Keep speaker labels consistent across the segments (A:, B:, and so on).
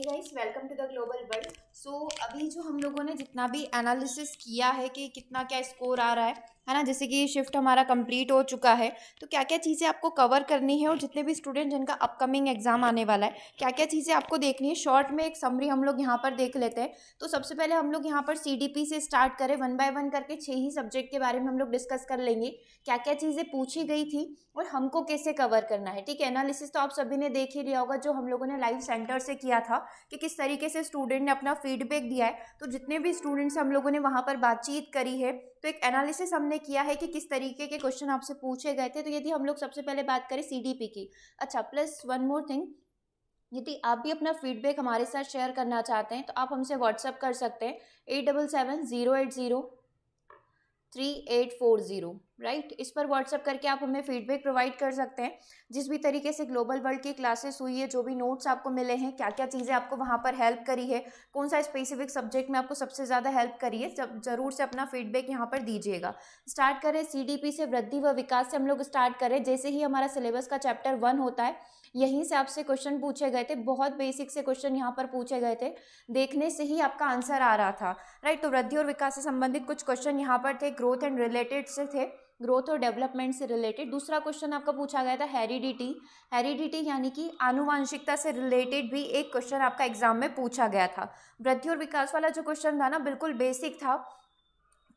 A: Guys welcome to the global world so अभी जो हम लोगों ने जितना भी एनालिसिस किया है कि कितना क्या स्कोर आ रहा है है ना जैसे कि शिफ्ट हमारा कंप्लीट हो चुका है तो क्या क्या चीज़ें आपको कवर करनी है और जितने भी स्टूडेंट जिनका अपकमिंग एग्जाम आने वाला है क्या क्या चीज़ें आपको देखनी है शॉर्ट में एक समरी हम लोग यहाँ पर देख लेते हैं तो सबसे पहले हम लोग यहाँ पर सी से स्टार्ट करें वन बाय वन करके छः ही सब्जेक्ट के बारे में हम लोग डिस्कस कर लेंगे क्या क्या चीज़ें पूछी गई थी और हमको कैसे कवर करना है ठीक है एनालिसिस तो आप सभी ने देख ही लिया होगा जो हम लोगों ने लाइव सेंटर से किया था कि किस तरीके से स्टूडेंट ने अपना फीडबैक दिया है तो जितने भी स्टूडेंट्स हम लोगों ने वहाँ पर बातचीत करी है तो एक एनालिसिस हमने किया है कि किस तरीके के क्वेश्चन आपसे पूछे गए थे तो यदि हम लोग सबसे पहले बात करें सी की अच्छा प्लस वन मोर थिंग यदि आप भी अपना फीडबैक हमारे साथ शेयर करना चाहते हैं तो आप हमसे व्हाट्सअप कर सकते हैं eight double seven zero eight zero three eight four zero right इस पर व्हाट्सअप करके आप हमें फीडबैक प्रोवाइड कर सकते हैं जिस भी तरीके से ग्लोबल वर्ल्ड की क्लासेस हुई है जो भी नोट्स आपको मिले हैं क्या क्या चीज़ें आपको वहाँ पर हेल्प करी है कौन सा स्पेसिफिक सब्जेक्ट में आपको सबसे ज़्यादा हेल्प करी है जब जरूर से अपना फीडबैक यहाँ पर दीजिएगा स्टार्ट करें सी से वृद्धि व विकास से हम लोग स्टार्ट करें जैसे ही हमारा सिलेबस का चैप्टर वन होता है यहीं से आपसे क्वेश्चन पूछे गए थे बहुत बेसिक से क्वेश्चन यहाँ पर पूछे गए थे देखने से ही आपका आंसर आ रहा था राइट तो वृद्धि और विकास से संबंधित कुछ क्वेश्चन यहाँ पर थे ग्रोथ एंड रिलेटेड से थे ग्रोथ और डेवलपमेंट से रिलेटेड दूसरा क्वेश्चन आपका पूछा गया था हेरिडिटी हेरिडिटी यानी कि आनुवांशिकता से रिलेटेड भी एक क्वेश्चन आपका एग्जाम में पूछा गया था वृद्धि और विकास वाला जो क्वेश्चन था ना बिल्कुल बेसिक था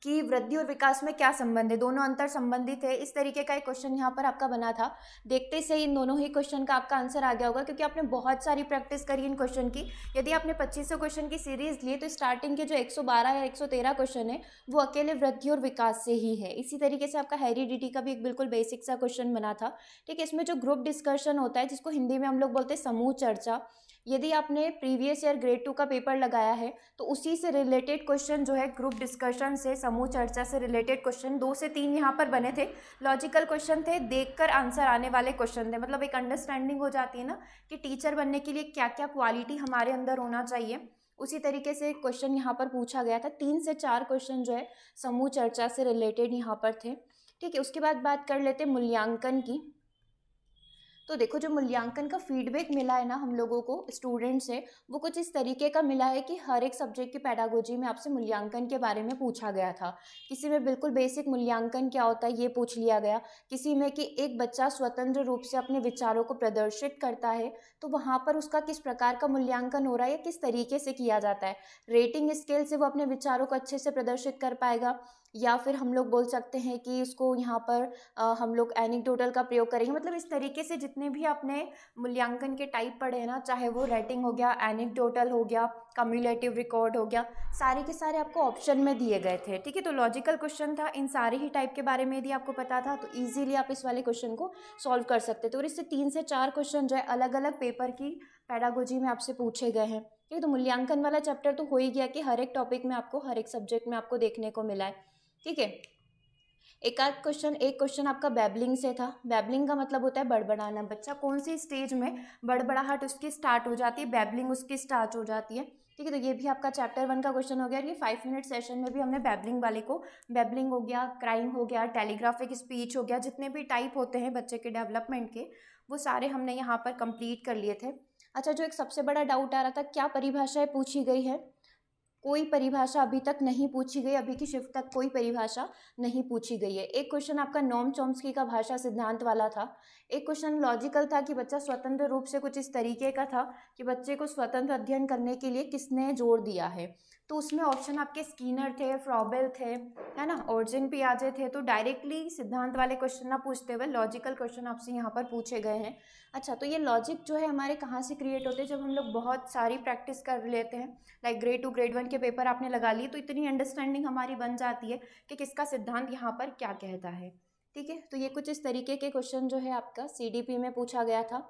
A: कि वृद्धि और विकास में क्या संबंध है दोनों अंतर संबंधित है इस तरीके का एक क्वेश्चन यहाँ पर आपका बना था देखते से ही इन दोनों ही क्वेश्चन का आपका आंसर आ गया होगा क्योंकि आपने बहुत सारी प्रैक्टिस करी इन क्वेश्चन की यदि आपने पच्चीस क्वेश्चन की सीरीज ली तो स्टार्टिंग के जो एक या एक क्वेश्चन है वो अकेले वृद्धि और विकास से ही है इसी तरीके से आपका हेरिडिटी का भी एक बिल्कुल बेसिक सा क्वेश्चन बना था ठीक है इसमें जो ग्रुप डिस्कशन होता है जिसको हिंदी में हम लोग बोलते हैं समूह चर्चा यदि आपने प्रीवियस ईयर ग्रेड टू का पेपर लगाया है तो उसी से रिलेटेड क्वेश्चन जो है ग्रुप डिस्कशन से समूह चर्चा से रिलेटेड क्वेश्चन दो से तीन यहाँ पर बने थे लॉजिकल क्वेश्चन थे देखकर आंसर आने वाले क्वेश्चन थे मतलब एक अंडरस्टैंडिंग हो जाती है ना कि टीचर बनने के लिए क्या क्या क्वालिटी हमारे अंदर होना चाहिए उसी तरीके से क्वेश्चन यहाँ पर पूछा गया था तीन से चार क्वेश्चन जो है समूह चर्चा से रिलेटेड यहाँ पर थे ठीक है उसके बाद बात कर लेते मूल्यांकन की तो देखो जो मूल्यांकन का फीडबैक मिला है ना हम लोगों को स्टूडेंट से वो कुछ इस तरीके का मिला है कि हर एक सब्जेक्ट की पैडागोजी में आपसे मूल्यांकन के बारे में पूछा गया था किसी में बिल्कुल बेसिक मूल्यांकन क्या होता है ये पूछ लिया गया किसी में कि एक बच्चा स्वतंत्र रूप से अपने विचारों को प्रदर्शित करता है तो वहाँ पर उसका किस प्रकार का मूल्यांकन हो रहा है या किस तरीके से किया जाता है रेटिंग स्केल से वो अपने विचारों को अच्छे से प्रदर्शित कर पाएगा या फिर हम लोग बोल सकते हैं कि इसको यहाँ पर आ, हम लोग एनिकडोटल का प्रयोग करेंगे मतलब इस तरीके से जितने भी अपने मूल्यांकन के टाइप पढ़े हैं ना चाहे वो रेटिंग हो गया एनिकडोटल हो गया कम्यूलेटिव रिकॉर्ड हो गया सारे के सारे आपको ऑप्शन में दिए गए थे ठीक है तो लॉजिकल क्वेश्चन था इन सारे ही टाइप के बारे में यदि आपको पता था तो ईजिली आप इस वाले क्वेश्चन को सॉल्व कर सकते थे और इससे तीन से चार क्वेश्चन जो है अलग अलग पेपर की पैडागोजी में आपसे पूछे गए हैं ठीक है तो मूल्यांकन वाला चैप्टर तो हो ही गया कि हर एक टॉपिक में आपको हर एक सब्जेक्ट में आपको देखने को मिला है ठीक है एक आध क्वेश्चन एक क्वेश्चन आपका बैबलिंग से था बैबलिंग का मतलब होता है बड़बड़ाना बच्चा कौन सी स्टेज में बड़बड़ाहट उसकी स्टार्ट हो जाती है बैबलिंग उसकी स्टार्ट हो जाती है ठीक है तो ये भी आपका चैप्टर वन का क्वेश्चन हो गया और ये फाइव मिनट सेशन में भी हमने बैबलिंग वाले को बैबलिंग हो गया क्राइम हो गया टेलीग्राफिक स्पीच हो गया जितने भी टाइप होते हैं बच्चे के डेवलपमेंट के वो सारे हमने यहाँ पर कंप्लीट कर लिए थे अच्छा जो एक सबसे बड़ा डाउट आ रहा था क्या परिभाषाएँ पूछी गई है कोई परिभाषा अभी तक नहीं पूछी गई अभी की शिफ्ट तक कोई परिभाषा नहीं पूछी गई है एक क्वेश्चन आपका नॉम चॉम्स्की का भाषा सिद्धांत वाला था एक क्वेश्चन लॉजिकल था कि बच्चा स्वतंत्र रूप से कुछ इस तरीके का था कि बच्चे को स्वतंत्र अध्ययन करने के लिए किसने जोर दिया है तो उसमें ऑप्शन आपके स्कीनर थे फ्रॉबेल थे है ना ओर्जिन पियाजे थे तो डायरेक्टली सिद्धांत वाले क्वेश्चन ना पूछते हुए लॉजिकल क्वेश्चन आपसे यहाँ पर पूछे गए हैं अच्छा तो ये लॉजिक जो है हमारे कहाँ से क्रिएट होते हैं जब हम लोग बहुत सारी प्रैक्टिस कर लेते हैं like grade two grade one के पेपर आपने लगा लिए तो इतनी अंडरस्टैंडिंग हमारी बन जाती है कि किसका सिद्धांत यहाँ पर क्या कहता है ठीक है तो ये कुछ इस तरीके के क्वेश्चन जो है आपका सी में पूछा गया था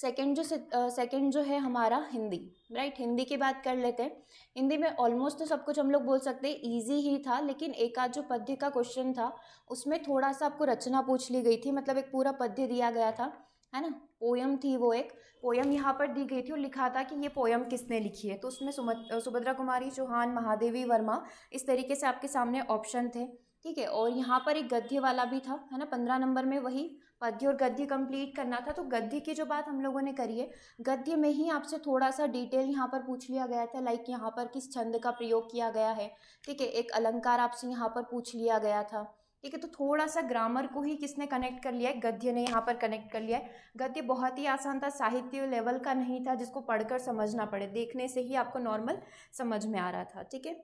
A: सेकेंड जो सेकेंड जो है हमारा हिंदी राइट हिंदी की बात कर लेते हैं हिंदी में ऑलमोस्ट तो सब कुछ हम लोग बोल सकते हैं ईजी ही था लेकिन एक आध जो पद्य का क्वेश्चन था उसमें थोड़ा सा आपको रचना पूछ ली गई थी मतलब एक पूरा पद्य दिया गया था है ना पोयम थी वो एक पोयम यहाँ पर दी गई थी और लिखा था कि ये पोयम किसने लिखी है तो उसमें सुभद्रा कुमारी चौहान महादेवी वर्मा इस तरीके से आपके सामने ऑप्शन थे ठीक है और यहाँ पर एक गद्य वाला भी था है ना पंद्रह नंबर में वही पद्य और गद्य कंप्लीट करना था तो गद्य की जो बात हम लोगों ने करी है गद्य में ही आपसे थोड़ा सा डिटेल यहाँ पर पूछ लिया गया था लाइक यहाँ पर किस छंद का प्रयोग किया गया है ठीक है एक अलंकार आपसे यहाँ पर पूछ लिया गया था ठीक है तो थोड़ा सा ग्रामर को ही किसने कनेक्ट कर लिया है गद्य ने यहाँ पर कनेक्ट कर लिया है गद्य बहुत ही आसान था साहित्य लेवल का नहीं था जिसको पढ़कर समझना पड़े देखने से ही आपको नॉर्मल समझ में आ रहा था ठीक है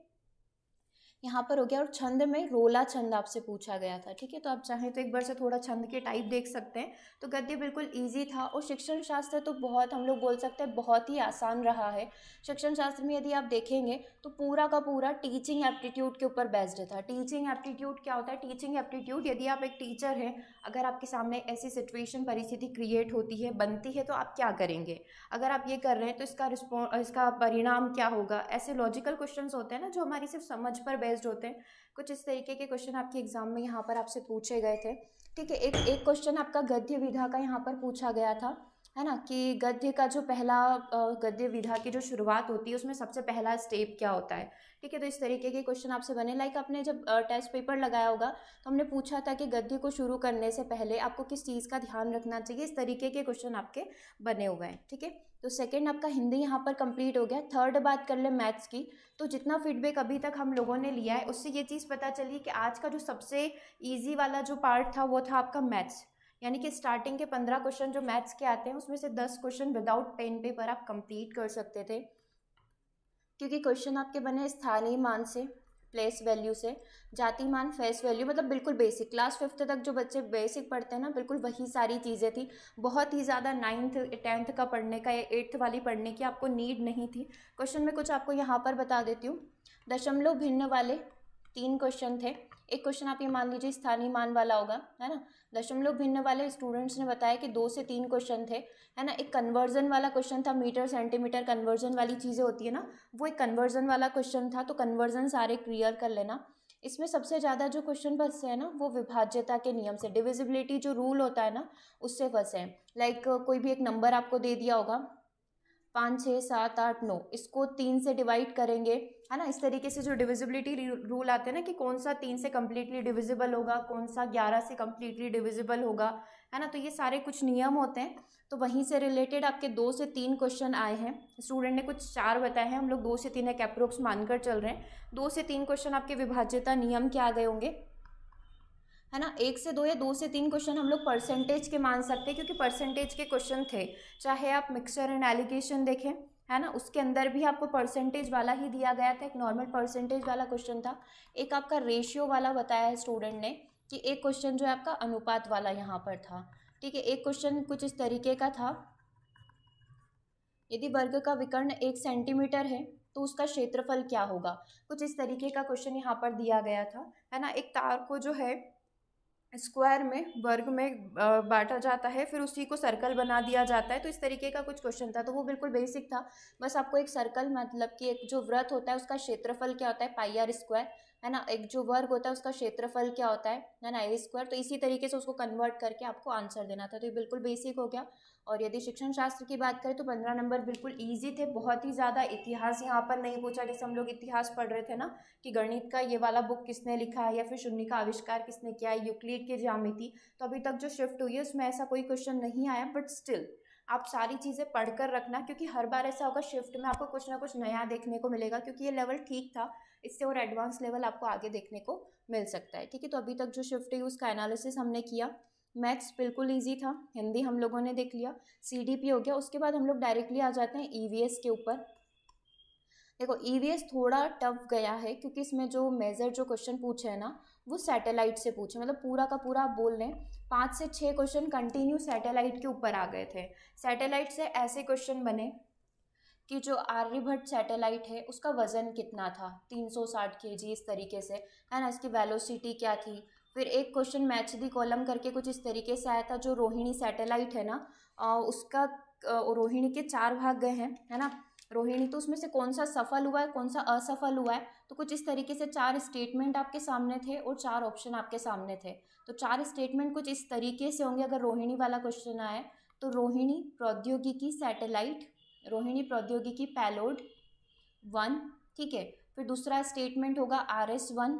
A: यहाँ पर हो गया और छंद में रोला छंद आपसे पूछा गया था ठीक है तो आप चाहें तो एक बार से थोड़ा छंद के टाइप देख सकते हैं तो गद्य बिल्कुल ईजी था और शिक्षण शास्त्र तो बहुत हम लोग बोल सकते हैं बहुत ही आसान रहा है शिक्षण शास्त्र में यदि आप देखेंगे तो पूरा का पूरा टीचिंग एप्टीट्यूड के ऊपर बेस्ड था टीचिंग एप्टीट्यूड क्या होता है टीचिंग एप्टीट्यूड यदि आप एक टीचर हैं अगर आपके सामने ऐसी सिचुएशन परिस्थिति क्रिएट होती है बनती है तो आप क्या करेंगे अगर आप ये कर रहे हैं तो इसका रिस्पॉन्स इसका परिणाम क्या होगा ऐसे लॉजिकल क्वेश्चन होते हैं ना जो हमारी सिर्फ समझ पर बेस्ड होते हैं कुछ इस तरीके के क्वेश्चन आपके एग्जाम में यहाँ पर आपसे पूछे गए थे ठीक है एक एक क्वेश्चन आपका गद्य विधा का यहाँ पर पूछा गया था है ना कि गद्य का जो पहला गद्य विधा की जो शुरुआत होती है उसमें सबसे पहला स्टेप क्या होता है ठीक है तो इस तरीके के क्वेश्चन आपसे बने लाइक आपने जब टेस्ट पेपर लगाया होगा तो हमने पूछा था कि गद्य को शुरू करने से पहले आपको किस चीज़ का ध्यान रखना चाहिए इस तरीके के क्वेश्चन आपके बने हुए हैं ठीक है तो सेकेंड आपका हिंदी यहाँ पर कंप्लीट हो गया थर्ड बात कर ले मैथ्स की तो जितना फीडबैक अभी तक हम लोगों ने लिया है उससे ये चीज़ पता चली कि आज का जो सबसे ईजी वाला जो पार्ट था वो था आपका मैथ्स यानी कि स्टार्टिंग हम्म। के पंद्रह क्वेश्चन जो मैथ्स के आते हैं उसमें से दस क्वेश्चन विदाउट पेन पेपर आप कंप्लीट कर सकते थे क्योंकि क्वेश्चन आपके बने स्थानीय मान से प्लेस वैल्यू से जाति मान फेस वैल्यू मतलब बिल्कुल बेसिक क्लास फिफ्थ तक जो बच्चे बेसिक पढ़ते हैं ना बिल्कुल वही सारी चीज़ें थी बहुत ही ज़्यादा नाइन्थ टेंथ का पढ़ने का या एट्थ वाली पढ़ने की आपको नीड नहीं थी क्वेश्चन में कुछ आपको यहाँ पर बता देती हूँ दशमलव भिन्न वाले तीन क्वेश्चन थे एक क्वेश्चन आप ये मान लीजिए स्थानीय मान वाला होगा है ना दशमलव भिन्न वाले स्टूडेंट्स ने बताया कि दो से तीन क्वेश्चन थे है ना एक कन्वर्जन वाला क्वेश्चन था मीटर सेंटीमीटर कन्वर्जन वाली चीज़ें होती है ना वो एक कन्वर्जन वाला क्वेश्चन था तो कन्वर्जन सारे क्लियर कर लेना इसमें सबसे ज़्यादा जो क्वेश्चन फंसे हैं ना वो विभाज्यता के नियम से डिविजिबिलिटी जो रूल होता है ना उससे फंसे हैं लाइक कोई भी एक नंबर आपको दे दिया होगा पाँच छः सात आठ नौ इसको तीन से डिवाइड करेंगे है ना इस तरीके से जो डिविजिबिलिटी रूल आते हैं ना कि कौन सा तीन से कम्प्लीटली डिविजिबल होगा कौन सा ग्यारह से कम्प्लीटली डिविजिबल होगा है ना तो ये सारे कुछ नियम होते हैं तो वहीं से रिलेटेड आपके दो से तीन क्वेश्चन आए हैं स्टूडेंट ने कुछ चार बताए हैं हम लोग दो से तीन एक अप्रोक्स मानकर चल रहे हैं दो से तीन क्वेश्चन आपके विभाज्यता नियम के आ गए होंगे है ना एक से दो या दो से तीन क्वेश्चन हम लोग परसेंटेज के मान सकते हैं क्योंकि परसेंटेज के क्वेश्चन थे चाहे आप मिक्सचर एंड एलिगेशन देखें है ना उसके अंदर भी आपको परसेंटेज वाला ही दिया गया था एक नॉर्मल परसेंटेज वाला क्वेश्चन था एक आपका रेशियो वाला बताया है स्टूडेंट ने कि एक क्वेश्चन जो है आपका अनुपात वाला यहाँ पर था ठीक है एक क्वेश्चन कुछ इस तरीके का था यदि वर्ग का विकर्ण एक सेंटीमीटर है तो उसका क्षेत्रफल क्या होगा कुछ इस तरीके का क्वेश्चन यहाँ पर दिया गया था है ना एक तार को जो है स्क्वायर में वर्ग में बांटा जाता है फिर उसी को सर्कल बना दिया जाता है तो इस तरीके का कुछ क्वेश्चन था तो वो बिल्कुल बेसिक था बस आपको एक सर्कल मतलब कि एक जो व्रत होता है उसका क्षेत्रफल क्या होता है पाई आर स्क्वायर है ना एक जो वर्ग होता है उसका क्षेत्रफल क्या होता है है ना ए स्क्वायर तो इसी तरीके से उसको कन्वर्ट करके आपको आंसर देना था तो ये बिल्कुल बेसिक हो गया और यदि शिक्षण शास्त्र की बात करें तो पंद्रह नंबर बिल्कुल ईजी थे बहुत ही ज़्यादा इतिहास यहाँ पर नहीं पूछा जैसे हम लोग इतिहास पढ़ रहे थे ना कि गणित का ये वाला बुक किसने लिखा है या फिर शून्य का आविष्कार किसने किया है यूक्लिड की जामिति तो अभी तक जो शिफ्ट हुई है उसमें ऐसा कोई क्वेश्चन नहीं आया बट स्टिल आप सारी चीज़ें पढ़ कर रखना क्योंकि हर बार ऐसा होगा शिफ्ट में आपको कुछ ना कुछ नया देखने को मिलेगा क्योंकि ये लेवल ठीक था इससे और एडवांस लेवल आपको आगे देखने को मिल सकता है ठीक है तो अभी तक जो शिफ्ट है उसका एनालिसिस हमने किया मैथ्स बिल्कुल ईजी था हिंदी हम लोगों ने देख लिया सी हो गया उसके बाद हम लोग डायरेक्टली आ जाते हैं ई e के ऊपर देखो ई e थोड़ा टफ गया है क्योंकि इसमें जो मेजर जो क्वेश्चन पूछे हैं ना वो सैटेलाइट से पूछे मतलब पूरा का पूरा आप बोल रहे हैं पाँच से छः क्वेश्चन कंटिन्यू सैटेलाइट के ऊपर आ गए थे सैटेलाइट से ऐसे क्वेश्चन बने कि जो आर्यभट्ट सैटेलाइट है उसका वज़न कितना था 360 सौ जी इस तरीके से है ना इसकी वेलोसिटी क्या थी फिर एक क्वेश्चन मैच दी कॉलम करके कुछ इस तरीके से आया था जो रोहिणी सैटेलाइट है ना उसका रोहिणी के चार भाग गए हैं है ना रोहिणी तो उसमें से कौन सा सफल हुआ है कौन सा असफल हुआ है तो कुछ इस तरीके से चार स्टेटमेंट आपके सामने थे और चार ऑप्शन आपके सामने थे तो चार स्टेटमेंट कुछ इस तरीके से होंगे अगर रोहिणी वाला क्वेश्चन आए तो रोहिणी प्रौद्योगिकी सैटेलाइट रोहिणी प्रौद्योगिकी पैलोड वन ठीक है फिर दूसरा स्टेटमेंट होगा आर एस वन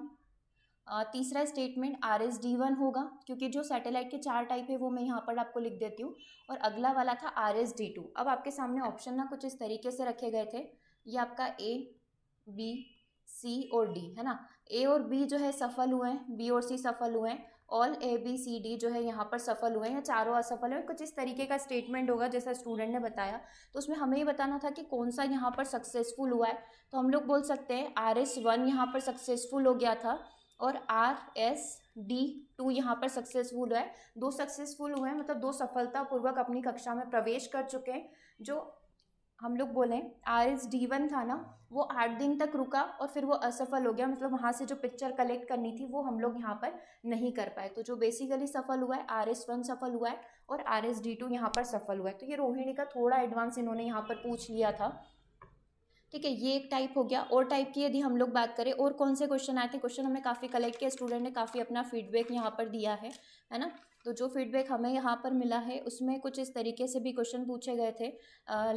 A: तीसरा statement R S D one होगा क्योंकि जो सैटेलाइट के चार टाइप है वो मैं यहाँ पर आपको लिख देती हूँ और अगला वाला था आर एस डी टू अब आपके सामने ऑप्शन ना कुछ इस तरीके से रखे गए थे ये आपका ए बी सी और डी है ना ए और बी जो है सफल हुए हैं बी और सी सफल हुए हैं all A B C D जो है यहाँ पर सफल हुए हैं या चारों असफल हुए कुछ इस तरीके का स्टेटमेंट होगा जैसा स्टूडेंट ने बताया तो उसमें हमें ये बताना था कि कौन सा यहाँ पर सक्सेसफुल हुआ है तो हम लोग बोल सकते हैं आर एस वन यहाँ पर सक्सेसफुल हो गया था और आर एस डी टू यहाँ पर सक्सेसफुल है दो सक्सेसफुल हुए हैं मतलब दो सफलतापूर्वक अपनी कक्षा में प्रवेश कर चुके हैं जो हम लोग बोलें आर एस डी वन था ना वो आठ दिन तक रुका और फिर वो असफल हो गया मतलब वहाँ से जो पिक्चर कलेक्ट करनी थी वो हम लोग यहाँ पर नहीं कर पाए तो जो बेसिकली सफल हुआ है आर एस वन सफल हुआ है और आर एस डी टू यहाँ पर सफल हुआ है तो ये रोहिणी का थोड़ा एडवांस इन्होंने यहाँ पर पूछ लिया था ठीक है ये एक टाइप हो गया और टाइप की यदि हम लोग बात करें और कौन से क्वेश्चन आए थे क्वेश्चन हमें काफ़ी कलेक्ट किया स्टूडेंट ने काफ़ी अपना फीडबैक यहाँ पर दिया है है ना तो जो फीडबैक हमें यहाँ पर मिला है उसमें कुछ इस तरीके से भी क्वेश्चन पूछे गए थे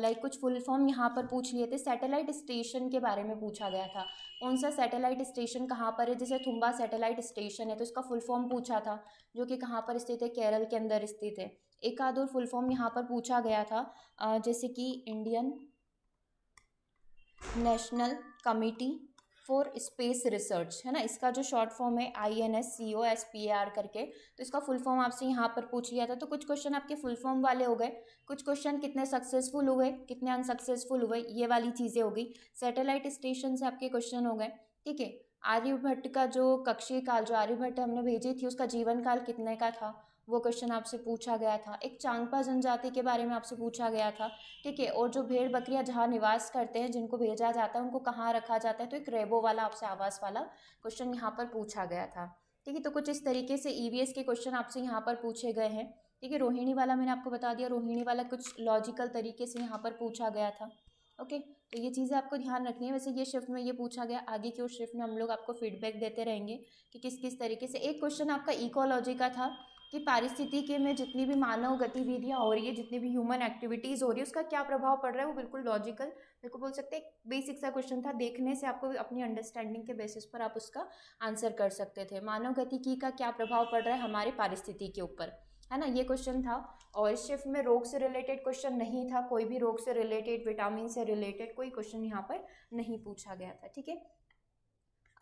A: लाइक कुछ फुल फॉर्म यहाँ पर पूछ लिए थे सैटेलाइट स्टेशन के बारे में पूछा गया था कौन सा सैटेलाइट स्टेशन कहाँ पर है जैसे थुम्बा सैटेलाइट स्टेशन है तो इसका फुल फॉर्म पूछा था जो कि कहाँ पर स्थित है केरल के अंदर स्थित है एक आध और फुल फॉर्म यहाँ पर पूछा गया था जैसे कि Indian National Committee for Space Research है ना इसका जो शॉर्ट फॉर्म है I N S C O S P R करके तो इसका फुल फॉर्म आपसे यहाँ पर पूछ लिया था तो कुछ क्वेश्चन आपके फुल फॉर्म वाले हो गए कुछ क्वेश्चन कितने सक्सेसफुल हुए कितने अनसक्सेसफुल हुए ये वाली चीज़ें हो गई सैटेलाइट स्टेशन से आपके क्वेश्चन हो गए ठीक है आर्यभट्ट का जो कक्षीय काल जो आर्यभट्ट हमने भेजी थी उसका जीवन काल कितने का था वो क्वेश्चन आपसे पूछा गया था एक चांगपा जनजाति के बारे में आपसे पूछा गया था ठीक है और जो भेड़ बकरियां जहाँ निवास करते हैं जिनको भेजा जाता है उनको कहाँ रखा जाता है तो एक रेबो वाला आपसे आवास वाला क्वेश्चन यहाँ पर पूछा गया था ठीक है तो कुछ इस तरीके से ई e के क्वेश्चन आपसे यहाँ पर पूछे गए हैं ठीक है रोहिणी वाला मैंने आपको बता दिया रोहिणी वाला कुछ लॉजिकल तरीके से यहाँ पर पूछा गया था ओके तो ये चीज़ें आपको ध्यान रखनी है वैसे ये शिफ्ट में ये पूछा गया आगे की उस शिफ्ट में हम लोग आपको फीडबैक देते रहेंगे कि किस किस तरीके से एक क्वेश्चन आपका इकोलॉजी का था कि पारिस्थितिकी में जितनी भी मानव गतिविधियाँ हो रही है जितनी भी ह्यूमन एक्टिविटीज़ हो रही है उसका क्या प्रभाव पड़ रहा है वो बिल्कुल लॉजिकल बिल्कुल बोल सकते हैं बेसिक सा क्वेश्चन था देखने से आपको अपनी अंडरस्टैंडिंग के बेसिस पर आप उसका आंसर कर सकते थे मानव गतिकी का क्या प्रभाव पड़ रहा है हमारे पारिस्थिति के ऊपर है ना ये क्वेश्चन था और इस शिफ्ट में रोग से रिलेटेड क्वेश्चन नहीं था कोई भी रोग से रिलेटेड विटामिन से रिलेटेड कोई क्वेश्चन यहाँ पर नहीं पूछा गया था ठीक है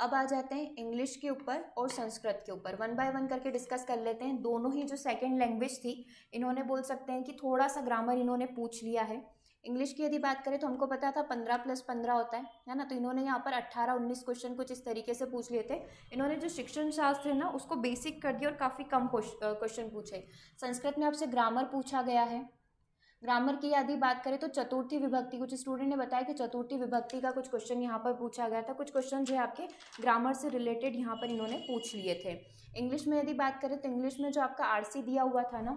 A: अब आ जाते हैं इंग्लिश के ऊपर और संस्कृत के ऊपर वन बाय वन करके डिस्कस कर लेते हैं दोनों ही जो सेकेंड लैंग्वेज थी इन्होंने बोल सकते हैं कि थोड़ा सा ग्रामर इन्होंने पूछ लिया है इंग्लिश की यदि बात करें तो हमको पता था पंद्रह प्लस पंद्रह होता है है ना तो इन्होंने यहाँ पर अट्ठारह उन्नीस क्वेश्चन कुछ इस तरीके से पूछ लिए थे इन्होंने जो शिक्षण शास्त्र है ना उसको बेसिक कर दिया और काफ़ी कम क्वेश्चन पूछे संस्कृत में आपसे ग्रामर पूछा गया है ग्रामर की यदि बात करें तो चतुर्थी विभक्ति कुछ स्टूडेंट ने बताया कि चतुर्थी विभक्ति का कुछ क्वेश्चन यहाँ पर पूछा गया था कुछ क्वेश्चन जो है आपके ग्रामर से रिलेटेड यहाँ पर इन्होंने पूछ लिए थे इंग्लिश में यदि बात करें तो इंग्लिश में जो आपका आर दिया हुआ था ना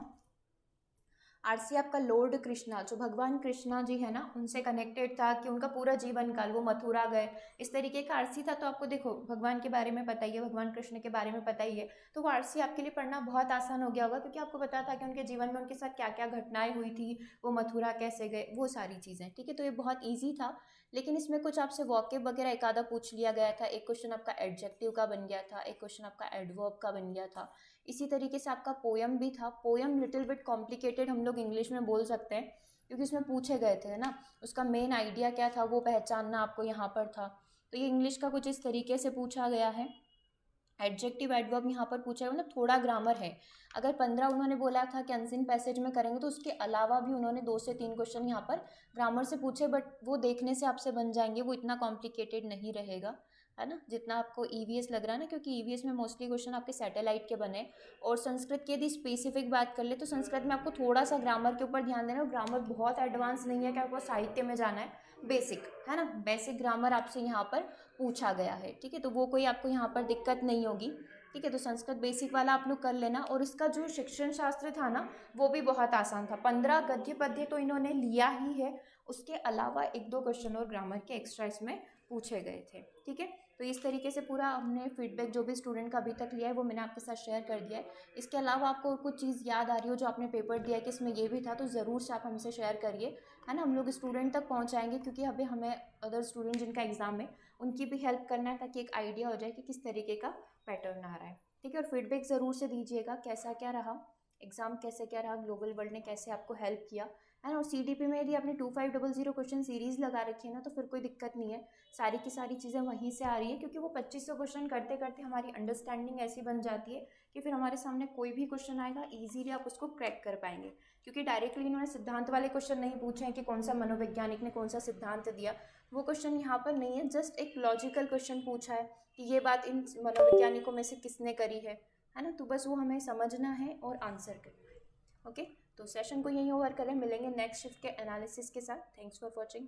A: आरसी आपका लॉर्ड कृष्णा जो भगवान कृष्णा जी है ना उनसे कनेक्टेड था कि उनका पूरा जीवन काल वो मथुरा गए इस तरीके का आरसी था तो आपको देखो भगवान के बारे में पता ही है भगवान कृष्ण के बारे में पता ही है तो वो आरसी आपके लिए पढ़ना बहुत आसान हो गया होगा क्योंकि आपको पता था कि उनके जीवन में उनके साथ क्या क्या घटनाएं हुई थी वो मथुरा कैसे गए वो सारी चीज़ें ठीक है तो ये बहुत ईजी था लेकिन इसमें कुछ आपसे वॉकेब वगैरह एक आधा पूछ लिया गया था एक क्वेश्चन आपका एडजेक्टिव का बन गया था एक क्वेश्चन आपका एडवर्ब का बन गया था इसी तरीके से आपका पोयम भी था पोयम लिटिल बिट कॉम्प्लिकेटेड हम लोग इंग्लिश में बोल सकते हैं क्योंकि इसमें पूछे गए थे ना उसका मेन आइडिया क्या था वो पहचानना आपको यहाँ पर था तो ये इंग्लिश का कुछ इस तरीके से पूछा गया है एडजेक्टिव एडवर्ब यहाँ पर पूछा है मतलब थोड़ा ग्रामर है अगर पंद्रह उन्होंने बोला था कि अनसिन पैसेज में करेंगे तो उसके अलावा भी उन्होंने दो से तीन क्वेश्चन यहाँ पर ग्रामर से पूछे बट वो देखने से आपसे बन जाएंगे वो इतना कॉम्प्लिकेटेड नहीं रहेगा है ना जितना आपको ई e लग रहा है ना क्योंकि ई e में मोस्टली क्वेश्चन आपके सैटेलाइट के बने और संस्कृत की यदि स्पेसिफिक बात कर ले तो संस्कृत में आपको थोड़ा सा ग्रामर के ऊपर ध्यान देना ग्रामर बहुत एडवांस नहीं है कि आपको साहित्य में जाना है बेसिक है ना बेसिक ग्रामर आपसे यहाँ पर पूछा गया है ठीक है तो वो कोई आपको यहाँ पर दिक्कत नहीं होगी ठीक है तो संस्कृत बेसिक वाला आप लोग कर लेना और इसका जो शिक्षण शास्त्र था ना वो भी बहुत आसान था पंद्रह गद्य पद्य तो इन्होंने लिया ही है उसके अलावा एक दो क्वेश्चन और ग्रामर के एक्स्ट्रा इसमें पूछे गए थे ठीक है तो इस तरीके से पूरा हमने फीडबैक जो भी स्टूडेंट का अभी तक लिया है वो मैंने आपके साथ शेयर कर दिया है इसके अलावा आपको कुछ चीज़ याद आ रही हो जो आपने पेपर दिया है कि इसमें ये भी था तो ज़रूर से आप हमसे शेयर करिए है ना हम लोग स्टूडेंट तक पहुँचाएँगे क्योंकि अभी हमें अदर स्टूडेंट जिनका एग्ज़ाम है उनकी भी हेल्प करना है ताकि एक आइडिया हो जाए कि किस तरीके का पैटर्न आ रहा है ठीक है और फीडबैक ज़रूर से दीजिएगा कैसा क्या रहा एग्ज़ाम कैसे क्या रहा ग्लोबल वर्ल्ड ने कैसे आपको हेल्प किया है ना और सी डी पी में यदि आपने two five double zero question series लगा रखी है ना तो फिर कोई दिक्कत नहीं है सारी की सारी चीज़ें वहीं से आ रही है क्योंकि वो पच्चीस सौ क्वेश्चन करते करते हमारी अंडरस्टैंडिंग ऐसी बन जाती है कि फिर हमारे सामने कोई भी क्वेश्चन आएगा ईजीली आप उसको क्रैक कर पाएंगे क्योंकि डायरेक्टली इन्होंने सिद्धांत वाले क्वेश्चन नहीं पूछे हैं कि कौन सा मनोवैज्ञानिक ने कौन सा सिद्धांत दिया वो क्वेश्चन यहाँ पर नहीं है जस्ट एक लॉजिकल क्वेश्चन पूछा है कि ये बात इन मनोवैज्ञानिकों में से किसने करी है है ना तो बस वो हमें समझना है और आंसर करना है ओके तो सेशन को यहीं ओवर करें मिलेंगे नेक्स्ट शिफ्ट के एनालिसिस के साथ थैंक्स फॉर वॉचिंग